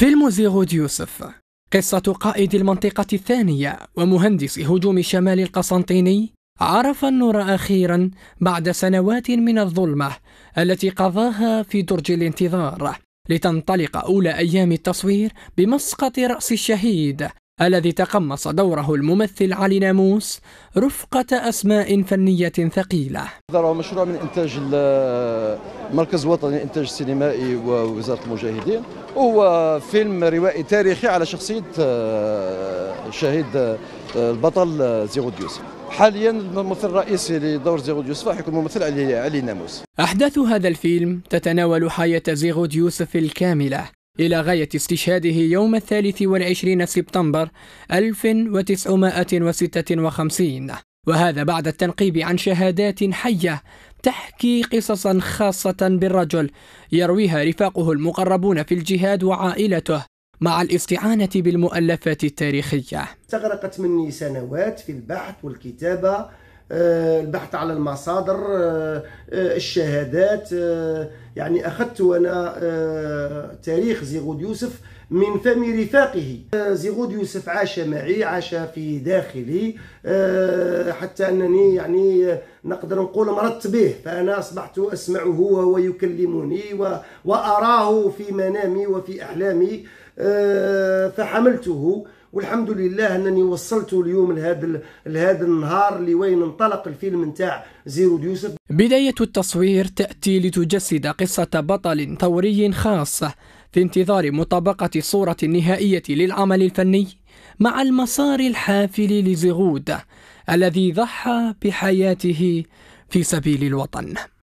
فيلم زيرو يوسف قصة قائد المنطقة الثانية ومهندس هجوم شمال القسنطيني عرف النور أخيرا بعد سنوات من الظلمة التي قضاها في درج الانتظار لتنطلق أولى أيام التصوير بمسقط رأس الشهيد الذي تقمص دوره الممثل علي ناموس رفقة أسماء فنية ثقيلة مشروع من إنتاج المركز الوطني للإنتاج السينمائي ووزارة المجاهدين وهو فيلم روائي تاريخي على شخصية آه، شهيد آه، البطل آه، زيغود يوسف حاليا الممثل الرئيسي لدور زيغود يوسف راح يكون ممثل علي, علي ناموس أحداث هذا الفيلم تتناول حياة زيغود يوسف الكاملة إلى غاية استشهاده يوم الثالث والعشرين سبتمبر 1956 وهذا بعد التنقيب عن شهادات حية تحكي قصصا خاصة بالرجل يرويها رفاقه المقربون في الجهاد وعائلته مع الاستعانة بالمؤلفات التاريخية استغرقت مني سنوات في البحث والكتابة آه، البحث على المصادر آه، آه، الشهادات يعني اخذت انا تاريخ زيغود يوسف من فم رفاقه زيغود يوسف عاش معي عاش في داخلي حتى انني يعني نقدر نقول مرضت به فانا اصبحت اسمعه وهو يكلمني واراه في منامي وفي احلامي فحملته والحمد لله انني وصلت اليوم لهذا لهذا النهار اللي وين انطلق الفيلم نتاع زيرو يوسف بدايه التصوير تاتي لتجسد قصه بطل ثوري خاص في انتظار مطابقه الصوره النهائيه للعمل الفني مع المسار الحافل لزغود الذي ضحى بحياته في سبيل الوطن